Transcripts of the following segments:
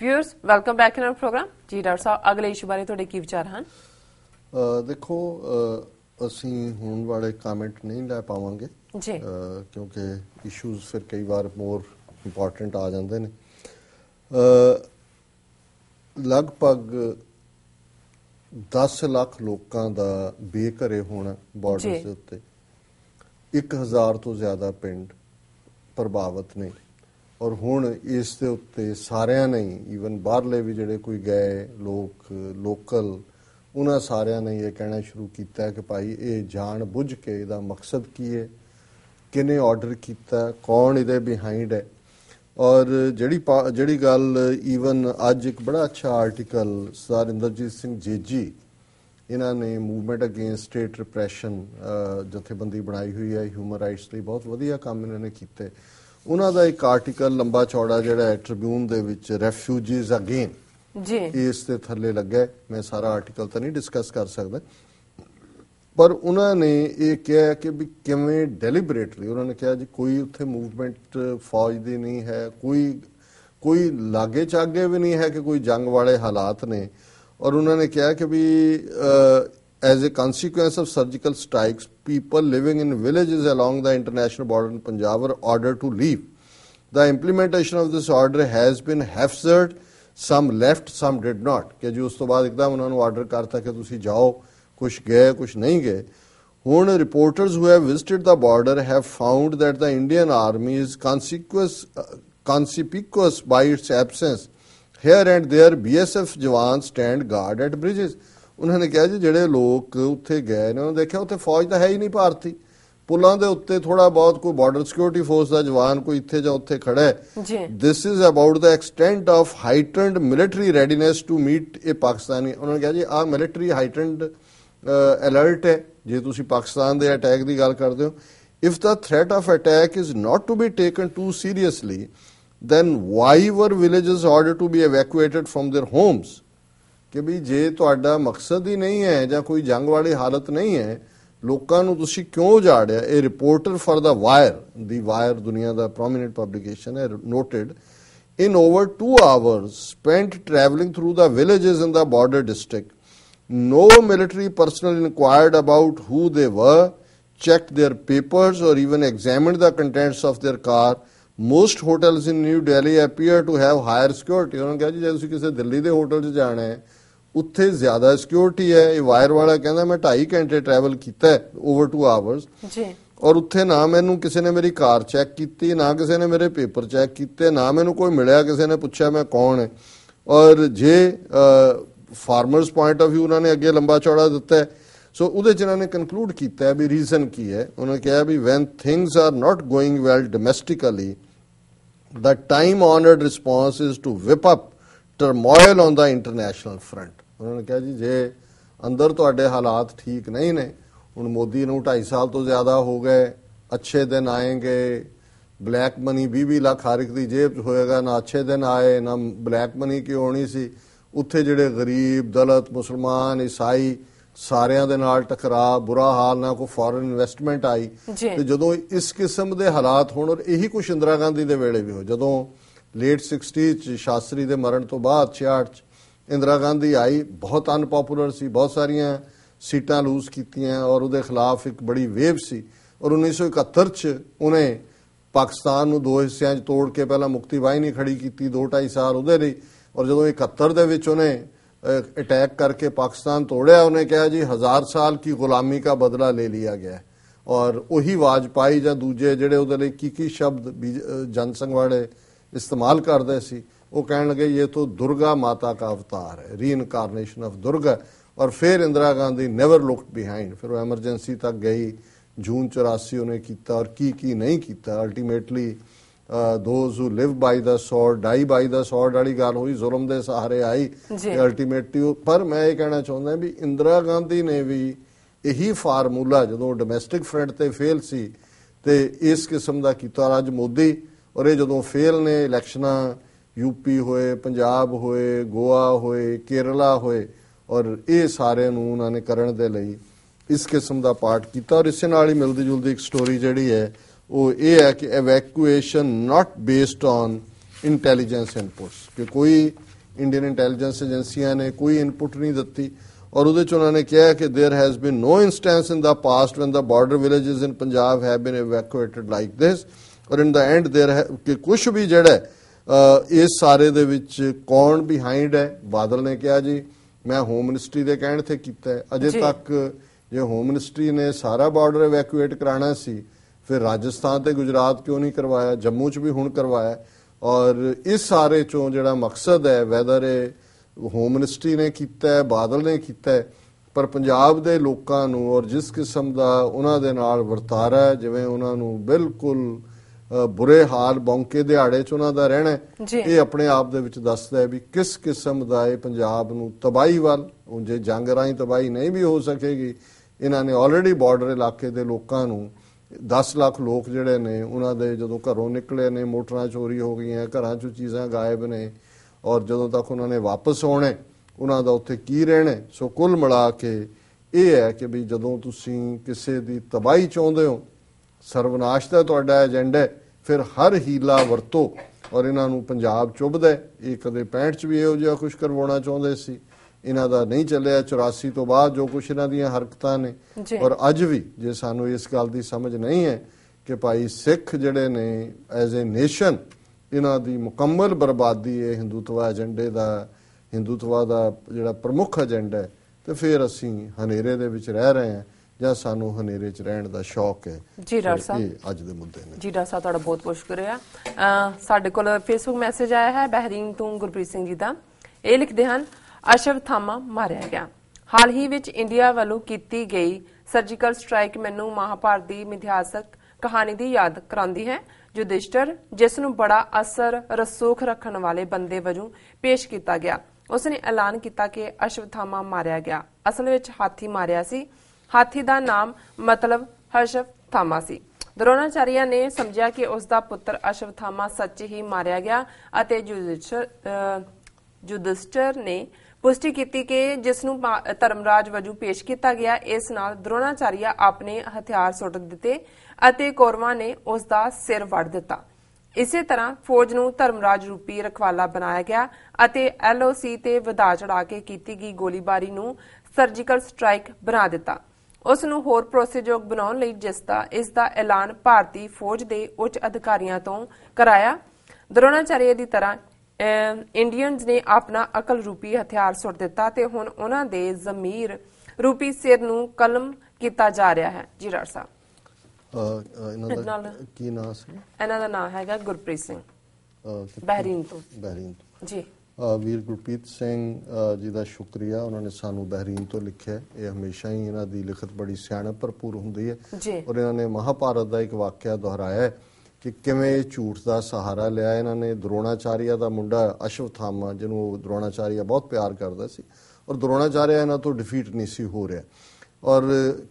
Viewers welcome back in our programme ਜੀ doctor ਸਾਹਿਬ ਅਗਲੇ ਇਸ਼ੂ ਬਾਰੇ ਤੁਹਾਡੇ ਕੀ ਵਿਚਾਰ ਹਨ ਦੇਖੋ ਅਸੀਂ ਹੁਣ ਵਾਲੇ ਕਮੈਂਟ ਨਹੀਂ ਲੈ ਪਾਵਾਂਗੇ ਜੀ ਕਿਉਂਕਿ ਇਸ਼ੂਜ਼ ਫਿਰ ਕਈ ਵਾਰ ਮੋਰ ਇੰਪੋਰਟੈਂਟ ਆ ਜਾਂਦੇ ਨੇ ਲਗਭਗ 10 ਲੱਖ ਲੋਕਾਂ ਦਾ ਬੇਘਰੇ ਹੋਣਾ ਬਾਰਡਰ ਦੇ ਉੱਤੇ 1000 ਤੋਂ ਜ਼ਿਆਦਾ ਪਿੰਡ ਪ੍ਰਭਾਵਿਤ ਨੇ ਔਰ ਹੁਣ ਇਸ ਦੇ ਉੱਤੇ ਸਾਰਿਆਂ ਨੇ ਈਵਨ ਬਾਹਰਲੇ ਵੀ ਜਿਹੜੇ ਕੋਈ ਗਏ ਲੋਕ ਲੋਕਲ ਉਹਨਾਂ ਸਾਰਿਆਂ ਨੇ ਇਹ ਕਹਿਣਾ ਸ਼ੁਰੂ ਕੀਤਾ ਕਿ ਭਾਈ ਇਹ ਜਾਣ ਬੁੱਝ ਕੇ ਇਹਦਾ ਮਕਸਦ ਕੀ ਹੈ ਕਿਨੇ ਆਰਡਰ ਕੀਤਾ ਕੌਣ ਇਹਦੇ ਬਿਹਾਈਂਡ ਹੈ ਔਰ ਜਿਹੜੀ ਜਿਹੜੀ ਗੱਲ ਈਵਨ ਅੱਜ ਇੱਕ ਬੜਾ ਅੱਛਾ ਆਰਟੀਕਲ ਸਰ ਇੰਦਰਜੀਤ ਸਿੰਘ ਜੀਜੀ ਇਹਨਾਂ ਨੇ ਮੂਵਮੈਂਟ ਅਗੇਂਸਟ ਸਟੇਟ ਰਿਪਰੈਸ਼ਨ ਜਥੇਬੰਦੀ ਬਣਾਈ ਹੋਈ ਹੈ ਹਿਊਮਨ ਰਾਈਟਸ ਲਈ ਬਹੁਤ ਵਧੀਆ ਕੰਮ ਇਹਨਾਂ ਨੇ ਕੀਤੇ ਉਹਨਾਂ ਦਾ ਇੱਕ ਆਰਟੀਕਲ ਲੰਬਾ ਚੌੜਾ ਜਿਹੜਾ ਹੈ ਟ੍ਰਿਬਿਊਨ ਦੇ ਵਿੱਚ ਰੈਫਿਊਜੀਜ਼ ਅਗੇਨ ਜੀ ਇਸ ਤੇ ਥੱਲੇ ਲੱਗਾ ਮੈਂ ਸਾਰਾ ਆਰਟੀਕਲ ਤਾਂ ਨਹੀਂ ਡਿਸਕਸ ਕਰ ਸਕਦਾ ਪਰ ਉਹਨਾਂ ਨੇ ਇਹ ਕਿਹਾ ਕਿ ਵੀ ਕਿਵੇਂ ਡੈਲੀਬਰੇਟਲੀ ਉਹਨਾਂ ਨੇ ਕਿਹਾ ਜੀ ਕੋਈ ਉੱਥੇ ਮੂਵਮੈਂਟ ਫੌਜ ਦੀ ਨਹੀਂ ਹੈ ਕੋਈ ਕੋਈ ਲਾਗੇ ਚਾਗੇ ਵੀ ਨਹੀਂ ਹੈ ਕਿ ਕੋਈ ਜੰਗ ਵਾਲੇ ਹਾਲਾਤ ਨੇ ਔਰ ਉਹਨਾਂ ਨੇ ਕਿਹਾ ਕਿ ਵੀ as a consequence of surgical strikes, people living in villages along the international border in Punjab were ordered to leave. The implementation of this order has been haphazard. Some left, some did not. ਕਿ ਜੀ ਉਸ ਤੋਂ ਬਾਅਦ ਇੱਕਦਮ ਉਹਨਾਂ ਨੂੰ order ਕਰਤਾ ਕਿ ਤੁਸੀਂ ਜਾਓ ਕੁਝ ਗਏ ਕੁਝ ਨਹੀਂ ਗਏ ਹੁਣ reporters who have visited the border have found that the Indian army is conspicuous conspicuous by its absence here and there BSF jawan stand guard at bridges ਉਹਨਾਂ ਨੇ ਕਿਹਾ ਜੀ ਜਿਹੜੇ ਲੋਕ ਉੱਥੇ ਗਏ ਨੇ ਉਹਨਾਂ ਦੇਖਿਆ ਉੱਥੇ ਫੌਜ ਤਾਂ ਹੈ ਹੀ ਨਹੀਂ ਭਾਰਤੀ ਪੁਲਾਂ ਦੇ ਉੱਤੇ ਥੋੜਾ ਬਹੁਤ ਕੋਈ ਬਾਰਡਰ ਸਿਕਿਉਰਿਟੀ ਫੋਰਸ ਦਾ ਜਵਾਨ ਕੋਈ ਇੱਥੇ ਜਾਂ ਉੱਥੇ ਖੜਾ ਹੈ ਜੀ this is about the extent of heightened military readiness to meet a Pakistani ਉਹਨਾਂ ਨੇ ਕਿਹਾ ਜੀ ਆ ਮਿਲਟਰੀ ਹਾਈਟਨਡ ਅਲਰਟ ਹੈ ਜੇ ਤੁਸੀਂ ਪਾਕਿਸਤਾਨ ਦੇ ਅਟੈਕ ਦੀ ਗੱਲ ਕਰਦੇ ਹੋ if the threat of attack is not to be taken too seriously then why were villages order to be evacuated from their homes ਕਿ ਵੀ ਜੇ ਤੁਹਾਡਾ ਮਕਸਦ ਹੀ ਨਹੀਂ ਹੈ ਜਾਂ ਕੋਈ ਜੰਗ ਵਾਲੀ ਹਾਲਤ ਨਹੀਂ ਹੈ ਲੋਕਾਂ ਨੂੰ ਤੁਸੀਂ ਕਿਉਂ ਉਜਾੜਿਆ ਇਹ ਰਿਪੋਰਟਰ ਫਾਰ ਦਾ ਵਾਇਰ ਦੀ ਵਾਇਰ ਦੁਨੀਆ ਦਾ ਪ੍ਰੋਮਿਨੈਂਟ ਪਬਲੀਕੇਸ਼ਨ ਹੈ noted in over two hours spent traveling through the villages in the border district. No military personnel inquired about who they were, checked their papers, or even examined the contents of their car. Most hotels in New Delhi appear to have higher security. ਉਹਨਾਂ ਕਹਿੰਦੇ ਜੇ ਤੁਸੀਂ ਕਿਸੇ ਦਿੱਲੀ ਦੇ hotel 'ਚ ਜਾਣਾ ਹੈ ਉੱਥੇ ਜ਼ਿਆਦਾ ਸਿਕਿਉਰਿਟੀ ਹੈ ਇਹ ਵਾਇਰ ਵਾਲਾ ਕਹਿੰਦਾ ਮੈਂ 2.5 ਘੰਟੇ ਟਰੈਵਲ ਕੀਤਾ ਹੈ ਓਵਰ 2 ਆਵਰਸ ਜੀ ਔਰ ਉੱਥੇ ਨਾ ਮੈਨੂੰ ਕਿਸੇ ਨੇ ਮੇਰੀ ਕਾਰ ਚੈੱਕ ਕੀਤੀ ਨਾ ਕਿਸੇ ਨੇ ਮੇਰੇ ਪੇਪਰ ਚੈੱਕ ਕੀਤੇ ਨਾ ਮੈਨੂੰ ਕੋਈ ਮਿਲਿਆ ਕਿਸੇ ਨੇ ਪੁੱਛਿਆ ਮੈਂ ਕੌਣ ਹੈ ਔਰ ਜੇ ਫਾਰਮਰਸ ਪੁਆਇੰਟ ਆਫ View ਉਹਨਾਂ ਨੇ ਅੱਗੇ ਲੰਬਾ ਚੌੜਾ ਦਿੱਤਾ ਸੋ ਉਹਦੇ ਚ ਨੇ ਕਨਕਲੂਡ ਕੀਤਾ ਵੀ ਰੀਜ਼ਨ ਕੀ ਹੈ ਉਹਨਾਂ ਨੇ ਕਿਹਾ ਵੀ when things are not going well domestically the time honored response is to whip up turmoil on the international front ਉਹਨਾਂ ਨੇ ਕਿਹਾ ਜੀ ਜੇ ਅੰਦਰ ਤੁਹਾਡੇ ਹਾਲਾਤ ਠੀਕ ਨਹੀਂ ਨੇ ਹੁਣ ਮੋਦੀ ਨੂੰ 2.5 ਸਾਲ ਤੋਂ ਜ਼ਿਆਦਾ ਹੋ ਗਏ ਅੱਛੇ ਦਿਨ ਆਏਗੇ ਬਲੈਕ ਮਨੀ 20 ਲੱਖ ਹਰ ਇੱਕ ਦੀ ਜੇਬ 'ਚ ਹੋਏਗਾ ਨਾ ਅੱਛੇ ਦਿਨ ਆਏ ਨਾ ਬਲੈਕ ਮਨੀ ਕੀ ਹੋਣੀ ਸੀ ਉੱਥੇ ਜਿਹੜੇ ਗਰੀਬ ਦਲਤ ਮੁਸਲਮਾਨ ਈਸਾਈ ਸਾਰਿਆਂ ਦੇ ਨਾਲ ਟਕਰਾ ਬੁਰਾ ਹਾਲ ਨਾ ਕੋ ਫੋਰਨ ਇਨਵੈਸਟਮੈਂਟ ਆਈ ਤੇ ਜਦੋਂ ਇਸ ਕਿਸਮ ਦੇ ਹਾਲਾਤ ਹੋਣ ਔਰ ਇਹੀ ਕੁਛ ਇੰਦਰਾ ਗਾਂਧੀ ਦੇ ਵੇਲੇ ਵੀ ਹੋ ਜਦੋਂ ਲੇਟ 60 ਚ ਸ਼ਾਸਤਰੀ ਦੇ ਮਰਨ ਤੋਂ ਬਾਅਦ 68 ਚ ਇੰਦਰਾ ਗਾਂਧੀ ਆਈ ਬਹੁਤ ਅਨਪੋਪੂਲਰ ਸੀ ਬਹੁਤ ਸਾਰੀਆਂ ਸੀਟਾਂ ਲੂਜ਼ ਕੀਤੀਆਂ ਔਰ ਉਹਦੇ ਖਿਲਾਫ ਇੱਕ ਬੜੀ ਵੇਵ ਸੀ ਔਰ 1971 ਚ ਉਹਨੇ ਪਾਕਿਸਤਾਨ ਨੂੰ ਦੋ ਹਿੱਸਿਆਂ 'ਚ ਤੋੜ ਕੇ ਪਹਿਲਾਂ ਮੁਕਤੀ ਵਾਹਿਨੀ ਖੜੀ ਕੀਤੀ 2.5 ਸਾਲ ਉਹਦੇ ਲਈ ਔਰ ਜਦੋਂ 71 ਦੇ ਵਿੱਚ ਉਹਨੇ ਅਟੈਕ ਕਰਕੇ ਪਾਕਿਸਤਾਨ ਤੋੜਿਆ ਉਹਨੇ ਕਿਹਾ ਜੀ ਹਜ਼ਾਰ ਸਾਲ ਕੀ ਗੁਲਾਮੀ ਦਾ ਬਦਲਾ ਲੈ ਲਿਆ ਗਿਆ ਔਰ ਉਹੀ ਵਾਜਪਾਈ ਜਾਂ ਦੂਜੇ ਜਿਹੜੇ ਉਹਦੇ ਲਈ ਕੀ ਕੀ ਸ਼ਬਦ ਜਨਸੰਗ ਵਾਲੇ ਇਸਤੇਮਾਲ ਕਰਦੇ ਸੀ ਉਹ ਕਹਿਣ ਲੱਗੇ ਇਹ तो ਦੁਰਗਾ ਮਾਤਾ ਦਾ ਅਵਤਾਰ ਹੈ ਰੀਇਨਕਾਰਨੇਸ਼ਨ ਆਫ ਦੁਰਗਾ ਔਰ ਫਿਰ Indira Gandhi never looked behind ਫਿਰ ਉਹ ਐਮਰਜੈਂਸੀ ਤੱਕ ਗਈ ਜੂਨ 84 ਉਹਨੇ ਕੀਤਾ ਔਰ ਕੀ ਕੀ ਨਹੀਂ ਕੀਤਾ ਅਲਟੀਮੇਟਲੀ ਦੋਜ਼ ਹੂ ਲਿਵ ਬਾਈ ਦਾ ਸੌਰਡ ਡਾਈ ਬਾਈ ਦਾ ਸੌਰਡ ਵਾਲੀ ਗੱਲ ਹੋਈ ਜ਼ੁਲਮ ਦੇ ਸਹਾਰੇ ਆਈ ਤੇ ਅਲਟੀਮੇਟਲੀ ਪਰ ਮੈਂ ਇਹ ਕਹਿਣਾ ਚਾਹੁੰਦਾ ਵੀ ਇੰਦਰਾ ਗਾਂਧੀ ਨੇ ਵੀ ਇਹੀ ਫਾਰਮੂਲਾ ਜਦੋਂ ਡੋਮੈਸਟਿਕ ਫਰੰਟ ਤੇ ਫੇਲ ਸੀ ਤੇ ਇਸ ਕਿਸਮ ਦਾ ਕੀਤਾ ਰਾਜ ਮੋਦੀ ਔਰ ਇਹ ਜਦੋਂ ਫੇਲ ਨੇ ਇਲੈਕਸ਼ਨਾਂ ਯੂਪੀ ਹੋਏ ਪੰਜਾਬ ਹੋਏ ਗੋਆ ਹੋਏ ਕੇਰਲਾ ਹੋਏ ਔਰ ਇਹ ਸਾਰੇ ਨੂੰ ਉਹਨਾਂ ਨੇ ਕਰਨ ਦੇ ਲਈ ਇਸ ਕਿਸਮ ਦਾ ਪਾਠ ਕੀਤਾ ਔਰ ਇਸੇ ਨਾਲ ਹੀ ਮਿਲਦੀ ਜੁਲਦੀ ਇੱਕ ਸਟੋਰੀ ਜਿਹੜੀ ਹੈ ਉਹ ਇਹ ਹੈ ਕਿ evacuation not based on intelligence inputs ਕਿ ਕੋਈ ਇੰਡੀਅਨ ਇੰਟੈਲੀਜੈਂਸ ਏਜੰਸੀਆਂ ਨੇ ਕੋਈ ਇਨਪੁਟ ਨਹੀਂ ਦਿੱਤੀ ਔਰ ਉਹਦੇ ਚ ਉਹਨਾਂ ਨੇ ਕਿਹਾ ਕਿ there has been no instance in the past when the border villages in Punjab have been evacuated like this or in the and there ਕਿ ਕੁਝ ਵੀ ਜਿਹੜਾ ਇਸ ਸਾਰੇ ਦੇ ਵਿੱਚ ਕੌਣ ਬਿਹਾਈਂਡ ਹੈ ਬਾਦਲ ਨੇ ਕਿਹਾ ਜੀ ਮੈਂ ਹੋਮ ਮਿਨਿਸਟਰੀ ਦੇ ਕਹਿਣ ਤੇ ਕੀਤਾ ਅਜੇ ਤੱਕ ਜੇ ਹੋਮ ਮਿਨਿਸਟਰੀ ਨੇ ਸਾਰਾ ਬਾਰਡਰ ਐਵੈਕੂਏਟ ਕਰਾਣਾ ਸੀ ਫਿਰ ਰਾਜਸਥਾਨ ਤੇ ਗੁਜਰਾਤ ਕਿਉਂ ਨਹੀਂ ਕਰਵਾਇਆ ਜੰਮੂ 'ਚ ਵੀ ਹੁਣ ਕਰਵਾਇਆ ਔਰ ਇਸ ਸਾਰੇ ਚੋਂ ਜਿਹੜਾ ਮਕਸਦ ਹੈ ਵੈਦਰ ਹੈ ਹੋਮ ਮਿਨਿਸਟਰੀ ਨੇ ਕੀਤਾ ਹੈ ਬਾਦਲ ਨੇ ਕੀਤਾ ਹੈ ਪਰ ਪੰਜਾਬ ਦੇ ਲੋਕਾਂ ਨੂੰ ਔਰ ਜਿਸ ਕਿਸਮ ਦਾ ਉਹਨਾਂ ਦੇ ਨਾਲ ਵਰਤਾਰਾ ਜਿਵੇਂ ਉਹਨਾਂ ਨੂੰ ਬਿਲਕੁਲ ਬੁਰੇ ਹਾਲ ਬੌਂਕੇ ਦਿਹਾੜੇ ਚ ਉਹਨਾਂ ਦਾ ਰਹਿਣਾ ਇਹ ਆਪਣੇ ਆਪ ਦੇ ਵਿੱਚ ਦੱਸਦਾ ਹੈ ਵੀ ਕਿਸ ਕਿਸਮ ਦਾ ਇਹ ਪੰਜਾਬ ਨੂੰ ਤਬਾਈ ਵੱਲ ਉਂਝੇ ਜੰਗ ਰਾਹੀਂ ਤਬਾਈ ਨਹੀਂ ਵੀ ਹੋ ਸਕੇਗੀ ਇਹਨਾਂ ਨੇ ਆਲਰੇਡੀ ਬਾਰਡਰ ਇਲਾਕੇ ਦੇ ਲੋਕਾਂ ਨੂੰ 10 ਲੱਖ ਲੋਕ ਜਿਹੜੇ ਨੇ ਉਹਨਾਂ ਦੇ ਜਦੋਂ ਘਰੋਂ ਨਿਕਲੇ ਨੇ ਮੋਟਰਾਂ ਚੋਰੀ ਹੋ ਗਈਆਂ ਘਰਾਂ ਚੋਂ ਚੀਜ਼ਾਂ ਗਾਇਬ ਨੇ ਔਰ ਜਦੋਂ ਤੱਕ ਉਹਨਾਂ ਨੇ ਵਾਪਸ ਆਉਣੇ ਉਹਨਾਂ ਦਾ ਉੱਥੇ ਕੀ ਰਹਿਣਾ ਸੋ ਕੁੱਲ ਮਿਲਾ ਕੇ ਇਹ ਹੈ ਕਿ ਵੀ ਜਦੋਂ ਤੁਸੀਂ ਕਿਸੇ ਦੀ ਤਬਾਈ ਚਾਹੁੰਦੇ ਹੋ ਸਰਵਨਾਸ਼ ਦਾ ਤੁਹਾਡਾ ਏਜੰਡਾ ਹੈ ਫਿਰ ਹਰ ਹੀਲਾ ਵਰਤੋ ਔਰ ਇਹਨਾਂ ਨੂੰ ਪੰਜਾਬ ਚੁੱਭਦਾ ਇਹ ਕਦੇ 65 ਚ ਵੀ ਇਹੋ ਜਿਹਾ ਕੁਝ ਕਰਵਾਉਣਾ ਚਾਹੁੰਦੇ ਸੀ ਇਹਨਾਂ ਦਾ ਨਹੀਂ ਚੱਲਿਆ 84 ਤੋਂ ਬਾਅਦ ਜੋ ਕੁਝ ਇਹਨਾਂ ਦੀਆਂ ਹਰਕਤਾਂ ਨੇ ਔਰ ਅੱਜ ਵੀ ਜੇ ਸਾਨੂੰ ਇਸ ਗੱਲ ਦੀ ਸਮਝ ਨਹੀਂ ਹੈ ਕਿ ਭਾਈ ਸਿੱਖ ਜਿਹੜੇ ਨੇ ਐਜ਼ ਅ ਨੇਸ਼ਨ ਇਹਨਾਂ ਦੀ ਮੁਕੰਮਲ ਬਰਬਾਦੀ ਹੈ ਹਿੰਦੂਤਵਾ ਏਜੰਡੇ ਦਾ ਹਿੰਦੂਤਵਾ ਦਾ ਜਿਹੜਾ ਪ੍ਰਮੁੱਖ ਏਜੰਡਾ ਹੈ ਤੇ ਫਿਰ ਅਸੀਂ ਹਨੇਰੇ ਦੇ ਵਿੱਚ ਰਹਿ ਰਹੇ ਹਾਂ ਜਾਂ ਸਾਨੂੰ ਹਨੇਰੇ 'ਚ ਰਹਿਣ ਦਾ ਸ਼ੌਕ ਹੈ ਜੀ ਡਾਕਟਰ ਸਾਹਿਬ ਇਹ ਅੱਜ ਦੇ ਮੁੱਦੇ ਨੇ ਜੀ ਡਾਕਟਰ ਸਾਹਿਬ ਤੁਹਾਡਾ ਬਹੁਤ ਬਹੁਤ ਸ਼ੁਕਰੀਆ ਸਾਡੇ ਕੋਲ ਫੇਸਬੁੱਕ ਮੈਸੇਜ ਆਇਆ ਹੈ ਬਹਿਰੀਨ ਤੋਂ ਗੁਰਪ੍ਰੀਤ ਸਿੰਘ ਜੀ ਦਾ ਇਹ ਲਿਖਦੇ ਹਨ ਅਸ਼ਵ ਥਾਮਾ ਮਾਰਿਆ ਗਿਆ ਹਾਲ ਹੀ ਵਿੱਚ ਇੰਡੀਆ ਵੱਲੋਂ ਕੀਤੀ ਗਈ ਸਰਜੀਕਲ ਸਟ੍ਰਾਈਕ ਮੈਨੂੰ ਮਹਾਭਾਰਤ ਦੀ ਮਿਥਿਹਾਸਕ ਕਹਾਣੀ ਦੀ ਯਾਦ ਕਰਾਉਂਦੀ ਹੈ ਜੁਦਿਸ਼ਟਰ ਜਿਸ ਨੂੰ ਬੜਾ ਅਸਰ ਰਸੂਖ ਰੱਖਣ ਵਾਲੇ ਬੰਦੇ ਵਜੋਂ ਪੇਸ਼ ਕੀਤਾ ਗਿਆ ਉਸ ਨੇ ਐਲਾਨ ਕੀਤਾ ਕਿ ਅਸ਼ਵਥਾਮਾ ਮਾਰਿਆ ਗਿਆ ਅਸਲ ਵਿੱਚ ਹਾਥੀ ਮਾਰਿਆ ਸੀ ਹਾਥੀ ਦਾ ਨਾਮ ਮਤਲਬ ਥਾਮਾ ਸੀ ਦਰੋਣਾਚਾਰੀਆ ਨੇ ਸਮਝਿਆ ਕਿ ਉਸ ਦਾ ਪੁੱਤਰ ਅਸ਼ਵ ਥਾਮਾ ਸੱਚ ਹੀ ਮਾਰਿਆ ਗਿਆ ਅਤੇ ਜੁਦਿਸ਼ਟਰ ਨੇ ਪੁਸ਼ਟੀ ਕੀਤੀ ਕਿ ਜਿਸ ਨੂੰ ਧਰਮਰਾਜ ਵਜੋਂ ਪੇਸ਼ ਕੀਤਾ ਗਿਆ ਇਸ ਨਾਲ ਦਰੋਣਾਚਾਰੀਆ ਆਪਣੇ ਹਥਿਆਰ ਸੁੱਟ ਦਿੱਤੇ ਅਤੇ ਕੌਰਵਾ ਨੇ ਉਸ ਦਾ ਸਿਰ ਵੱਢ ਦਿੱਤਾ ਇਸੇ ਤਰ੍ਹਾਂ ਫੌਜ ਨੂੰ ਧਰਮਰਾਜ ਰੂਪੀ ਰਖਵਾਲਾ ਬਣਾਇਆ ਗਿਆ ਅਤੇ ਐਲਓਸੀ ਤੇ ਵਧਾ ਚੜਾ ਕੇ ਕੀਤੀ ਗਈ ਗੋਲੀਬਾਰੀ ਨੂੰ ਸਰਜੀਕਲ ਸਟ੍ਰਾਈਕ ਬਣਾ ਦਿੱਤਾ ਉਸ ਨੂੰ ਹੋਰ ਪ੍ਰੋਸੀਜਰ ਬਣਾਉਣ ਲਈ ਜਿਸ ਦਾ ਇਸ ਦਾ ਐਲਾਨ ਭਾਰਤੀ ਫੌਜ ਦੇ ਉੱਚ ਅਧਿਕਾਰੀਆਂ ਤੋਂ ਕਰਾਇਆ ਦਰੋਣਾਚਾਰੀ ਦੀ ਤਰ੍ਹਾਂ ਇੰਡੀਅਨਸ ਨੇ ਆਪਣਾ ਅਕਲ ਰੂਪੀ ਹਥਿਆਰ ਸੁੱਟ ਦਿੱਤਾ ਤੇ ਹੁਣ ਉਹਨਾਂ ਦੇ ਜ਼ਮੀਰ ਰੂਪੀ ਸਿਰ ਨੂੰ ਕਲਮ ਕੀਤਾ ਜਾ ਰਿਹਾ ਹੈ ਜੀ ਰਾਜ ਸਾਹਿਬ ਇਹਨਾਂ ਦਾ ਕੀ ਨਾਮ ਸੀ ਇਹਨਾਂ ਦਾ ਨਾਮ ਹੈਗਾ ਗੁਰਪ੍ਰੀਤ ਸਿੰਘ ਬਹਿਰੀਨ ਤੋਂ ਬਹਿਰੀਨ ਤੋਂ ਜੀ ਵੀਰ ਗੁਰਪ੍ਰੀਤ ਸਿੰਘ ਜੀ ਦਾ ਸ਼ੁਕਰੀਆ ਉਹਨਾਂ ਨੇ ਸਾਨੂੰ ਬਹਿਰੀਨ ਤੋਂ ਲਿਖਿਆ ਇਹ ਹਮੇਸ਼ਾ ਹੀ ਇਹਨਾਂ ਦੀ ਲਿਖਤ ਬੜੀ ਸਿਆਣਪ ਭਰਪੂਰ ਹੁੰਦੀ ਹੈ ਔਰ ਇਹਨਾਂ ਨੇ ਮਹਾਭਾਰਤ ਦਾ ਇੱਕ ਵਾਕਿਆ ਦੁਹਰਾਇਆ ਕਿ ਕਿਵੇਂ ਇਹ ਝੂਠ ਦਾ ਸਹਾਰਾ ਲਿਆ ਇਹਨਾਂ ਨੇ ਦਰੋਣਾਚਾਰੀਆ ਦਾ ਮੁੰਡਾ ਅਸ਼ਵਥਾਮਾ ਜਿਹਨੂੰ ਦਰੋਣਾਚਾਰੀਆ ਬਹੁਤ ਪਿਆਰ ਕਰਦਾ ਸੀ ਔਰ ਦਰੋਣਾਚਾਰੀਆ ਇਹਨਾਂ ਤੋਂ ਡਿਫੀਟ ਨਹੀਂ ਸੀ ਹੋ ਰਿਹਾ ਔਰ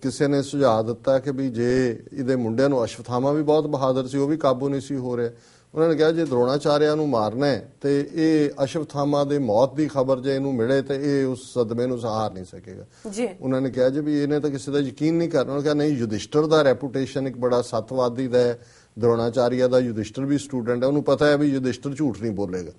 ਕਿਸੇ ਨੇ ਸੁਝਾਅ ਦਿੱਤਾ ਕਿ ਵੀ ਜੇ ਇਹਦੇ ਮੁੰਡਿਆਂ ਨੂੰ ਅਸ਼ਵਥਾਮਾ ਵੀ ਬਹੁਤ ਬਹਾਦਰ ਸੀ ਉਹ ਵੀ ਕਾਬੂ ਨਹੀਂ ਸੀ ਹੋ ਰਿਹਾ ਉਹਨਾਂ ਨੇ ਕਿਹਾ ਜੇ ਦਰੋਣਾਚਾਰਿਆ ਨੂੰ ਮਾਰਨਾ ਹੈ ਤੇ ਇਹ ਅਸ਼ਵਥਾਮਾ ਦੇ ਮੌਤ ਦੀ ਖਬਰ ਜੇ ਇਹਨੂੰ ਮਿਲੇ ਤੇ ਇਹ ਉਸ ਸਦਮੇ ਨੂੰ ਸਹਾਰ ਨਹੀਂ ਸਕੇਗਾ ਜੀ ਉਹਨਾਂ ਨੇ ਕਿਹਾ ਜੇ ਵੀ ਇਹਨੇ ਤਾਂ ਕਿਸੇ ਦਾ ਯਕੀਨ ਨਹੀਂ ਕਰਨਾ ਉਹਨਾਂ ਨੇ ਕਿਹਾ ਨਹੀਂ ਯੁਧਿਸ਼ਟਰ ਦਾ ਰੈਪੂਟੇਸ਼ਨ ਇੱਕ ਬੜਾ ਸਤਵਾਦੀ ਦਾ ਹੈ ਦਰੋਣਾਚਾਰਿਆ ਦਾ ਯੁਧਿਸ਼ਟਰ ਵੀ ਸਟੂਡੈਂਟ ਹੈ ਉਹਨੂੰ ਪਤਾ ਹੈ ਵੀ ਯੁਧਿਸ਼ਟਰ ਝੂਠ ਨਹੀਂ ਬੋਲੇਗਾ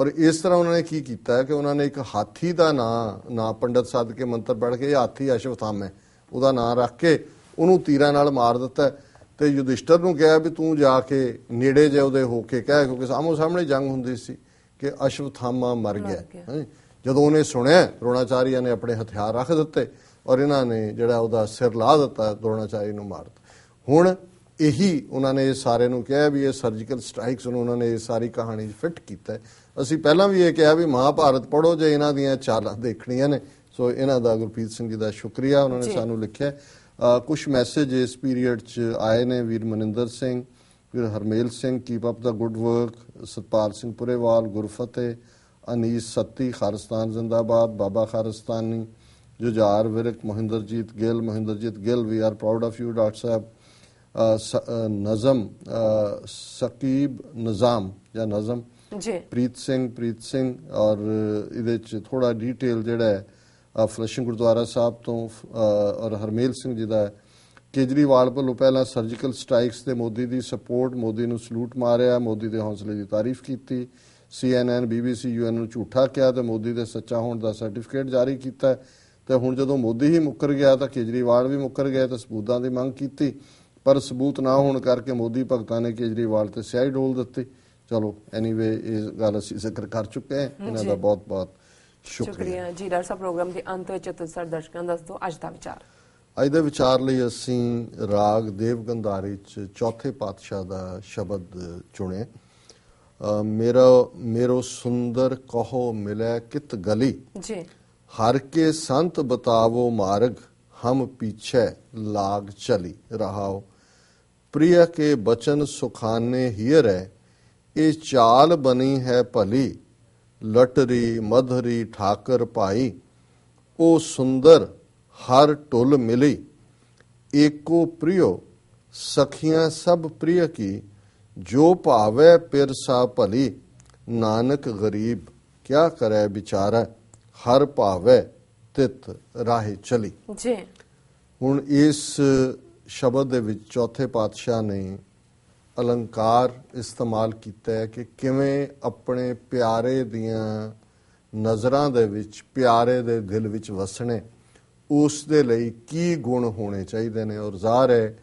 ਔਰ ਇਸ ਤਰ੍ਹਾਂ ਉਹਨਾਂ ਨੇ ਕੀ ਕੀਤਾ ਕਿ ਉਹਨਾਂ ਨੇ ਇੱਕ ਹਾਥੀ ਦਾ ਨਾਂ ਨਾ ਪੰਡਤ ਸਾਧ ਕੇ ਮੰਤਰ ਪੜ੍ਹ ਕੇ ਹਾਥੀ ਅਸ਼ਵਥਾਮ ਹੈ ਉਹਦਾ ਨਾਂ ਰੱਖ ਕੇ ਉਹਨੂੰ ਤੀਰਾਂ ਨਾਲ ਮਾਰ ਦਿੱਤਾ ਤੇ ਯੁਧਿਸ਼ਟਰ ਨੂੰ ਕਿਹਾ ਵੀ ਤੂੰ ਜਾ ਕੇ ਨੇੜੇ ਜੇ ਉਹਦੇ ਹੋ ਕੇ ਕਹਿ ਕਿਉਂਕਿ ਸਾਹਮਣੇ ਸਾਹਮਣੇ ਜੰਗ ਹੁੰਦੀ ਸੀ ਕਿ ਅਸ਼ਵਥਾਮਾ ਮਰ ਗਿਆ ਜਦੋਂ ਉਹਨੇ ਸੁਣਿਆ ਦ੍ਰੋਣਾਚਾਰੀਆ ਨੇ ਆਪਣੇ ਹਥਿਆਰ ਰੱਖ ਦਿੱਤੇ ਔਰ ਇਹਨਾਂ ਨੇ ਜਿਹੜਾ ਉਹਦਾ ਸਿਰ ਲਾ ਦਿੱਤਾ ਦ੍ਰੋਣਾਚਾਰੀ ਨੂੰ ਮਾਰ ਦਿੱਤਾ ਹੁਣ ਇਹੀ ਉਹਨਾਂ ਨੇ ਇਹ ਸਾਰੇ ਨੂੰ ਕਿਹਾ ਵੀ ਇਹ ਸਰਜੀਕਲ ਸਟ੍ਰਾਈਕਸ ਨੂੰ ਉਹਨਾਂ ਨੇ ਇਹ ਸਾਰੀ ਕਹਾਣੀ ਫਿੱਟ ਕੀਤਾ ਅਸੀਂ ਪਹਿਲਾਂ ਵੀ ਇਹ ਕਿਹਾ ਵੀ ਮਹਾਭਾਰਤ ਪੜੋ ਜੇ ਇਹਨਾਂ ਦੀਆਂ ਚਾਲਾਂ ਦੇਖਣੀਆਂ ਨੇ ਸੋ ਇਹਨਾਂ ਦਾ ਗੁਰਪ੍ਰੀਤ ਸਿੰਘ ਜੀ ਦਾ ਸ਼ੁਕਰੀਆ ਉਹਨਾਂ ਨੇ ਸਾਨੂੰ ਲਿਖਿਆ ਕੁਝ ਮੈਸੇਜ ਇਸ ਪੀਰੀਅਡ 'ਚ ਆਏ ਨੇ ਵੀਰ ਮਨਿੰਦਰ ਸਿੰਘ ਵੀਰ Harmel Singh keep up the good work Satpal Singh Purewal Gurfateh Anees Satti Khalistan ਜ਼ਿੰਦਾਬਾਦ ਬਾਬਾ Khalistani Jujhar Virk Mahinderjit Gill Mahinderjit Gill we are proud of you doctor ਸਾਹਿਬ ਨਜ਼ਮ ਸਕੀਬ ਨਿਜ਼ਾਮ ਜਾਂ ਨਜ਼ਮ ਜੀ ਪ੍ਰੀਤ ਸਿੰਘ ਪ੍ਰੀਤ ਸਿੰਘ ਔਰ ਇਹਦੇ ਚ ਥੋੜਾ ਡੀਟੇਲ ਜਿਹੜਾ ਹੈ ਫਲਸ਼ਿੰਗ ਗੁਰਦੁਆਰਾ ਸਾਹਿਬ ਤੋਂ ਔਰ ਹਰਮੇਲ ਸਿੰਘ ਜੀ ਦਾ ਕੇਜਰੀਵਾਲ ਵੱਲੋਂ ਪਹਿਲਾਂ ਸਰਜੀਕਲ ਸਟ੍ਰਾਈਕਸ ਤੇ ਮੋਦੀ ਦੀ ਸਪੋਰਟ ਮੋਦੀ ਨੂੰ ਸਲੂਟ ਮਾਰਿਆ ਮੋਦੀ ਦੇ ਹੌਸਲੇ ਦੀ ਤਾਰੀਫ ਕੀਤੀ ਸੀਐਨਐਨ ਬੀਬੀਸੀ ਯੂਐਨ ਨੂੰ ਝੂਠਾ ਕਿਹਾ ਤੇ ਮੋਦੀ ਦੇ ਸੱਚਾ ਹੋਣ ਦਾ ਸਰਟੀਫਿਕੇਟ ਜਾਰੀ ਕੀਤਾ ਤੇ ਹੁਣ ਜਦੋਂ ਮੋਦੀ ਹੀ ਮੁੱਕਰ ਗਿਆ ਤਾਂ ਕੇਜਰੀਵਾਲ ਵੀ ਮੁੱਕਰ ਗਿਆ ਤਾਂ ਸਬੂਤਾਂ ਦੀ ਮੰਗ ਕੀਤੀ ਪਰ ਸਬੂਤ ਨਾ ਹੋਣ ਕਰਕੇ ਮੋਦੀ ਭਗਤਾਂ ਨੇ ਕੇਜਰੀਵਾਲ ਤੇ ਸਿਆਹੀ ਡੋਲ ਦਿੱਤੀ ਚਲੋ ਐਨੀਵੇ ਇਹ ਗੱਲ ਅਸੀਂ ਜ਼ਿਕਰ ਕਰ ਚੁੱਕੇ ਹਾਂ ਇਹਨਾਂ ਦਾ ਬਹੁਤ ਬਹੁਤ ਸ਼ੁਕਰੀਆ ਜੀ ਡਾਕਟਰ ਸਾਹਿਬ ਪ੍ਰੋਗਰਾਮ ਦੇ ਅੰਤ ਵਿੱਚ ਤੁਸੀਂ ਦਰਸ਼ਕਾਂ ਦੱਸ ਦਿਓ ਅੱਜ ਦਾ ਵਿਚਾਰ ਅੱਜ ਦੇ ਵਿਚਾਰ ਲਈ ਅਸੀਂ ਰਾਗ ਦੇਵ ਚ ਚੌਥੇ ਪਾਤਸ਼ਾਹ ਦਾ ਸ਼ਬਦ ਚੁਣੇ ਮੇਰਾ ਮੇਰੋ ਸੁੰਦਰ ਕਹੋ ਮਿਲੇ ਕਿਤ ਗਲੀ ਜੀ ਹਰ ਕੇ ਸੰਤ ਬਤਾਵੋ ਮਾਰਗ ਹਮ ਪੀਛੇ ਲਾਗ ਚਲੀ ਰਹਾਓ ਪ੍ਰਿਯ ਕੇ ਬਚਨ ਸੁਖਾਨੇ ਹੀਰ ਹੈ ਇਹ ਚਾਲ ਬਣੀ ਹੈ ਭਲੀ ਲਟਰੀ ਮਧਰੀ ਠਾਕਰ ਭਾਈ ਉਹ ਸੁੰਦਰ ਹਰ ਟੁੱਲ ਮਿਲੀ ਏਕੋ ਪ੍ਰਿਯੋ ਸਖੀਆਂ ਸਭ ਪ੍ਰਿਯ ਕੀ ਜੋ ਭਾਵੇ ਪਿਰ ਸਾ ਭਲੀ ਨਾਨਕ ਗਰੀਬ ਕਿਆ ਕਰੇ ਵਿਚਾਰਾ ਹਰ ਭਾਵੇ ਤਿਤ ਰਾਹੇ ਚਲੀ ਜੀ ਹੁਣ ਇਸ ਸ਼ਬਦ ਦੇ ਵਿੱਚ ਚੌਥੇ ਪਾਤਸ਼ਾਹ ਨੇ ਅਲੰਕਾਰ ਇਸਤੇਮਾਲ ਕੀਤਾ ਹੈ ਕਿ ਕਿਵੇਂ ਆਪਣੇ ਪਿਆਰੇ ਦੀਆਂ ਨਜ਼ਰਾਂ ਦੇ ਵਿੱਚ ਪਿਆਰੇ ਦੇ ਦਿਲ ਵਿੱਚ ਵਸਣੇ ਉਸ ਦੇ ਲਈ ਕੀ ਗੁਣ ਹੋਣੇ ਚਾਹੀਦੇ ਨੇ ਔਰ ਜ਼ਾਹਰ ਹੈ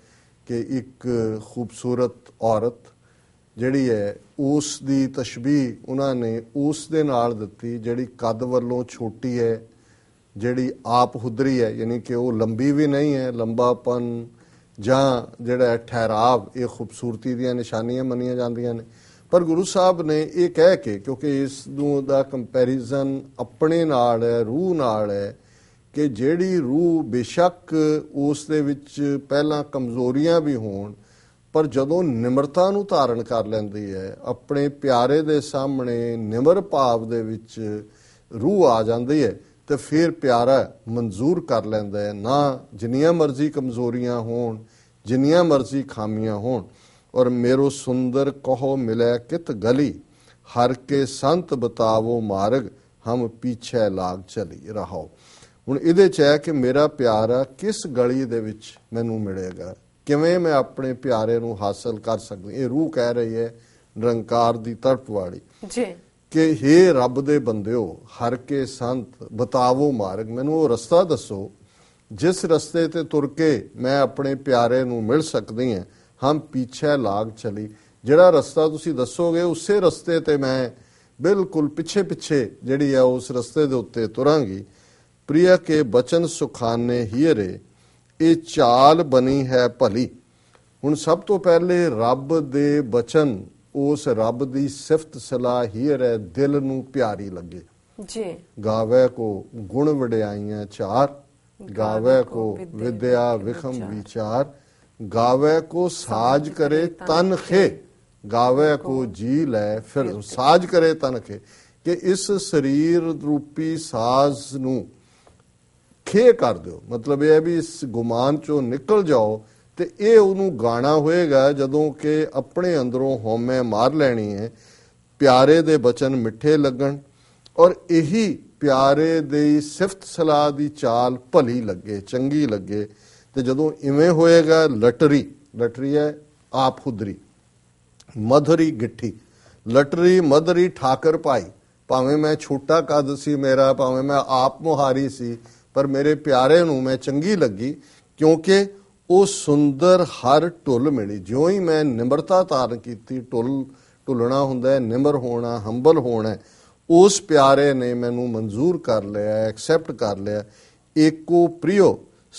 ਕਿ ਇੱਕ ਖੂਬਸੂਰਤ ਔਰਤ ਜਿਹੜੀ ਹੈ ਉਸ ਦੀ ਤਸ਼ਬੀਹ ਉਹਨਾਂ ਨੇ ਉਸ ਦੇ ਨਾਲ ਦਿੱਤੀ ਜਿਹੜੀ ਕੱਦ ਵੱਲੋਂ ਛੋਟੀ ਹੈ ਜਿਹੜੀ ਆਪ ਹੁਦਰੀ ਹੈ ਯਾਨੀ ਕਿ ਉਹ ਲੰਬੀ ਵੀ ਨਹੀਂ ਹੈ ਲੰਬਾਪਨ ਜਾਂ ਜਿਹੜਾ ਠਹਿਰਾਵ ਇਹ ਖੂਬਸੂਰਤੀ ਦੀਆਂ ਨਿਸ਼ਾਨੀਆਂ ਮੰਨੀਆਂ ਜਾਂਦੀਆਂ ਨੇ ਪਰ ਗੁਰੂ ਸਾਹਿਬ ਨੇ ਇਹ ਕਹਿ ਕੇ ਕਿਉਂਕਿ ਇਸ ਨੂੰ ਦਾ ਕੰਪੈਰੀਜ਼ਨ ਆਪਣੇ ਨਾਲ ਹੈ ਰੂਹ ਨਾਲ ਹੈ ਕਿ ਜਿਹੜੀ ਰੂਹ ਬੇਸ਼ੱਕ ਉਸ ਦੇ ਵਿੱਚ ਪਹਿਲਾਂ ਕਮਜ਼ੋਰੀਆਂ ਵੀ ਹੋਣ ਪਰ ਜਦੋਂ ਨਿਮਰਤਾ ਨੂੰ ਧਾਰਨ ਕਰ ਲੈਂਦੀ ਹੈ ਆਪਣੇ ਪਿਆਰੇ ਦੇ ਸਾਹਮਣੇ ਨਿਮਰ ਭਾਵ ਦੇ ਵਿੱਚ ਰੂਹ ਆ ਜਾਂਦੀ ਹੈ ਤੇ ਫਿਰ ਪਿਆਰਾ ਮਨਜ਼ੂਰ ਕਰ ਲੈਂਦਾ ਹੈ ਨਾ ਜਿੰਨੀਆਂ ਮਰਜ਼ੀ ਕਮਜ਼ੋਰੀਆਂ ਹੋਣ ਜਿੰਨੀਆਂ ਮਰਜ਼ੀ ਖਾਮੀਆਂ ਹੋਣ ਔਰ ਮੇਰੋ ਸੁੰਦਰ ਕਹੋ ਮਿਲੇ ਕਿਤ ਗਲੀ ਹਰ ਕੇ ਸੰਤ ਬਤਾਵੋ ਮਾਰਗ ਹਮ ਪੀਛੇ ਲਾਗ ਚਲੀ ਰਹੋ ਹੁਣ ਇਹਦੇ ਚ ਹੈ ਕਿ ਮੇਰਾ ਪਿਆਰਾ ਕਿਸ ਗਲੀ ਦੇ ਵਿੱਚ ਮੈਨੂੰ ਮਿਲੇਗਾ ਕਿਵੇਂ ਮੈਂ ਆਪਣੇ ਪਿਆਰੇ ਨੂੰ ਹਾਸਲ ਕਰ ਸਕਦੀ ਇਹ ਰੂਹ ਕਹਿ ਰਹੀ ਹੈ ਨਿਰੰਕਾਰ ਦੀ ਤਰਫ ਵਾਲੀ ਜੀ ਕਿ हे ਰੱਬ ਦੇ ਬੰਦਿਓ ਹਰ ਕੇ ਸੰਤ ਬਤਾਵੋ ਮਾਰਗ ਮੈਨੂੰ ਉਹ ਰਸਤਾ ਦੱਸੋ ਜਿਸ ਰਸਤੇ ਤੇ ਤੁਰ ਕੇ ਮੈਂ ਆਪਣੇ ਪਿਆਰੇ ਨੂੰ ਮਿਲ ਸਕਦੀ ਹਾਂ ਹਮ ਪਿੱਛੇ ਲਾਗ ਚਲੀ ਜਿਹੜਾ ਰਸਤਾ ਤੁਸੀਂ ਦੱਸੋਗੇ ਉਸੇ ਰਸਤੇ ਤੇ ਮੈਂ ਬਿਲਕੁਲ ਪਿੱਛੇ ਪਿੱਛੇ ਜਿਹੜੀ ਆ ਉਸ ਰਸਤੇ ਦੇ ਉੱਤੇ ਤੁਰਾਂਗੀ ਪ੍ਰਿਆ ਕੇ ਬਚਨ ਸੁਖਾਨੇ ਹੀਰੇ ਇਹ ਚਾਲ ਬਣੀ ਹੈ ਭਲੀ ਹੁਣ ਸਭ ਤੋਂ ਪਹਿਲੇ ਰੱਬ ਦੇ ਬਚਨ ਉਸ ਰੱਬ ਦੀ ਸਿਫਤ ਸਲਾਹ ਹੀਰ ਹੈ ਦਿਲ ਨੂੰ ਪਿਆਰੀ ਲੱਗੇ ਜੀ ਗਾਵੇ ਕੋ ਗੁਣ ਵਡਿਆਈਆਂ ਚਾਰ ਗਾਵੇ ਕੋ ਵਿਦਿਆ ਵਿਖਮ ਵਿਚਾਰ ਗਾਵੇ ਕੋ ਸਾਜ ਕਰੇ ਤਨ ਖੇ ਗਾਵੇ ਕੋ ਜੀ ਲੈ ਫਿਰ ਸਾਜ ਕਰੇ ਤਨ ਖੇ ਕਿ ਇਸ ਸਰੀਰ ਰੂਪੀ ਸਾਜ਼ ਨੂੰ ਖੇ ਕਰ ਦਿਓ ਮਤਲਬ ਇਹ ਹੈ ਵੀ ਇਸ ਗੁਮਾਨ ਚੋਂ ਨਿਕਲ ਜਾਓ ਤੇ ਇਹ ਉਹਨੂੰ ਗਾਣਾ ਹੋਏਗਾ ਜਦੋਂ ਕਿ ਆਪਣੇ ਅੰਦਰੋਂ ਹਉਮੈ ਮਾਰ ਲੈਣੀ ਹੈ ਪਿਆਰੇ ਦੇ ਬਚਨ ਮਿੱਠੇ ਲੱਗਣ ਔਰ ਇਹੀ ਪਿਆਰੇ ਦੀ ਸਿਫਤ ਸਲਾਹ ਦੀ ਚਾਲ ਭਲੀ ਲੱਗੇ ਚੰਗੀ ਲੱਗੇ ਤੇ ਜਦੋਂ ਇਵੇਂ ਹੋਏਗਾ ਲਟਰੀ ਲਟਰੀ ਹੈ ਆਪ ਖੁਦਰੀ ਮਧਰੀ ਗਿੱਠੀ ਲਟਰੀ ਮਧਰੀ ਠਾਕਰ ਪਾਈ ਭਾਵੇਂ ਮੈਂ ਛੋਟਾ ਕਦ ਸੀ ਮੇਰਾ ਭਾਵੇਂ ਮੈਂ ਆਪ ਮੁਹਾਰੀ ਸੀ ਪਰ ਮੇਰੇ ਪਿਆਰੇ ਨੂੰ ਮੈਂ ਚੰਗੀ ਲੱਗੀ ਕਿਉਂਕਿ ਉਹ ਸੁੰਦਰ ਹਰ ਟੁੱਲ ਮਿਲੀ ਜਿਉਂ ਹੀ ਮੈਂ ਨਿਮਰਤਾ ਤਾਰਨ ਕੀਤੀ ਟੁੱਲ ਟੁੱਲਣਾ ਹੁੰਦਾ ਹੈ ਨਿਮਰ ਹੋਣਾ ਹੰਬਲ ਹੋਣਾ ਉਸ ਪਿਆਰੇ ਨੇ ਮੈਨੂੰ ਮਨਜ਼ੂਰ ਕਰ ਲਿਆ ਐਕਸੈਪਟ ਕਰ ਲਿਆ ਏਕੋ ਪ੍ਰਿਯੋ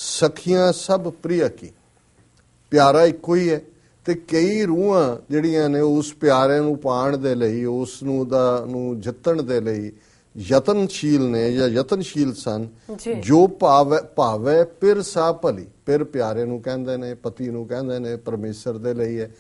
ਸਖੀਆਂ ਸਭ ਪ੍ਰਿਯ ਕੀ ਪਿਆਰਾ ਇੱਕੋ ਹੀ ਹੈ ਤੇ ਕਈ ਰੂਹਾਂ ਜਿਹੜੀਆਂ ਨੇ ਉਸ ਪਿਆਰੇ ਨੂੰ ਪਾਣ ਦੇ ਲਈ ਉਸ ਨੂੰ ਦਾ ਨੂੰ ਜਿੱਤਣ ਦੇ ਲਈ ਯਤਨਸ਼ੀਲ ਨੇ ਜਾਂ ਯਤਨਸ਼ੀਲ ਸਨ ਜੋ ਭਾਵ ਭਾਵੇ ਪਿਰ ਸਾ ਭਲੀ ਪਿਰ ਪਿਆਰੇ ਨੂੰ ਕਹਿੰਦੇ ਨੇ ਪਤੀ ਨੂੰ ਕਹਿੰਦੇ ਨੇ ਪਰਮੇਸ਼ਰ ਦੇ ਲਈ ਹੈ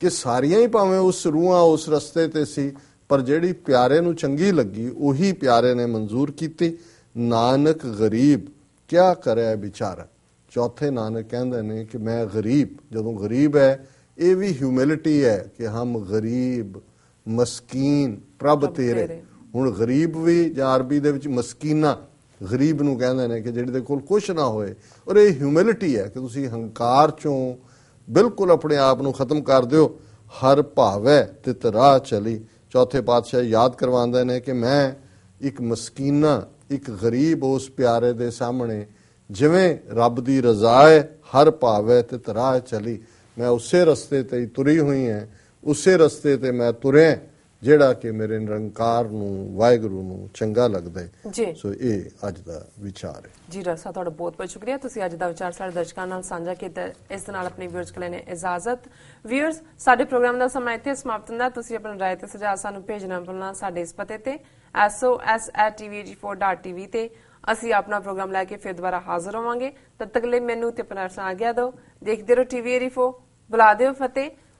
ਕਿ ਸਾਰੀਆਂ ਹੀ ਭਾਵੇਂ ਉਸ ਰੂਹਾਂ ਉਸ ਰਸਤੇ ਤੇ ਸੀ ਪਰ ਜਿਹੜੀ ਪਿਆਰੇ ਨੂੰ ਚੰਗੀ ਲੱਗੀ ਉਹੀ ਪਿਆਰੇ ਨੇ ਮਨਜ਼ੂਰ ਕੀਤੀ ਨਾਨਕ ਗਰੀਬ ਕਿਆ ਕਰੇ ਵਿਚਾਰਾ ਚੌਥੇ ਨਾਨਕ ਕਹਿੰਦੇ ਨੇ ਕਿ ਮੈਂ ਗਰੀਬ ਜਦੋਂ ਗਰੀਬ ਹੈ ਇਹ ਵੀ ਹਿਊਮਿਲਿਟੀ ਹੈ ਕਿ ਹਮ ਗਰੀਬ ਮਸਕੀਨ ਪ੍ਰਭ ਤੇਰੇ ਹੁਣ ਗਰੀਬ ਵੀ ਜਾਂ ਅਰਬੀ ਦੇ ਵਿੱਚ ਮਸਕੀਨਾ ਗਰੀਬ ਨੂੰ ਕਹਿੰਦੇ ਨੇ ਕਿ ਜਿਹੜੇ ਦੇ ਕੋਲ ਕੁਝ ਨਾ ਹੋਏ ਔਰ ਇਹ ਹਿਊਮਿਲਿਟੀ ਹੈ ਕਿ ਤੁਸੀਂ ਹੰਕਾਰ ਚੋਂ ਬਿਲਕੁਲ ਆਪਣੇ ਆਪ ਨੂੰ ਖਤਮ ਕਰ ਦਿਓ ਹਰ ਭਾਵੇਂ ਰਾਹ ਚਲੀ ਚੌਥੇ ਪਾਤਸ਼ਾਹ ਯਾਦ ਕਰਵਾਉਂਦੇ ਨੇ ਕਿ ਮੈਂ ਇੱਕ ਮਸਕੀਨਾ ਇੱਕ ਗਰੀਬ ਉਸ ਪਿਆਰੇ ਦੇ ਸਾਹਮਣੇ ਜਿਵੇਂ ਰੱਬ ਦੀ ਰਜ਼ਾ ਹੈ ਹਰ ਭਾਵੇਂ ਰਾਹ ਚਲੀ ਮੈਂ ਉਸੇ ਰਸਤੇ ਤੇ ਤੁਰੀ ਹੋਈ ਹਾਂ ਉਸੇ ਰਸਤੇ ਤੇ ਮੈਂ ਤੁਰੇ ਜਿਹੜਾ ਕਿ ਮੇਰੇ ਨਿਰੰਕਾਰ ਨੂੰ ਵਾਹਿਗੁਰੂ ਨੂੰ ਚੰਗਾ ਲੱਗਦਾ ਹੈ ਸੋ ਇਹ ਅੱਜ ਦਾ ਵਿਚਾਰ ਹੈ ਜੀ ਰਸਾ ਤੁਹਾਡਾ ਬਹੁਤ ਬਹੁਤ ਸ਼ੁਕਰੀਆ ਤੁਸੀਂ ਅੱਜ ਦਾ ਵਿਚਾਰ ਸਾਡੇ ਦਰਸ਼ਕਾਂ ਨਾਲ ਸਾਂਝਾ ਕੀਤਾ ਇਸ ਦੇ ਨਾਲ ਆਪਣੇ ਵਿਅਰਸ ਕੋਲ ਨੇ ਇਜਾਜ਼ਤ ਵਿਅਰਸ ਸਾਡੇ ਪ੍ਰੋਗਰਾਮ ਦਾ ਸਮਾਂ ਇੱਥੇ ਸਮਾਪਤ ਹੁੰਦਾ ਤੁਸੀਂ ਆਪਣੇ ਰਾਏ ਤੇ ਸੁਝਾਅ ਸਾਨੂੰ ਭੇਜਣਾ ਭੁੱਲਣਾ ਸਾਡੇ ਇਸ ਪਤੇ ਤੇ sos@tvg4.tv ਤੇ ਅਸੀਂ ਆਪਣਾ ਪ੍ਰੋਗਰਾਮ ਲੈ ਕੇ ਫਿਰ ਦੁਬਾਰਾ ਹਾਜ਼ਰ ਹੋਵਾਂਗੇ ਤਦ ਤੱਕ ਲਈ ਮੈਨੂੰ ਤੇ ਪਨਰਸਾਂ ਸਾਂ ਗਿਆ ਦੋ ਦੇਖਦੇ ਰਹੋ ਟੀਵੀ ਰੀਫੋ ਬੁਲਾ ਦਿਓ ਫਤਿਹ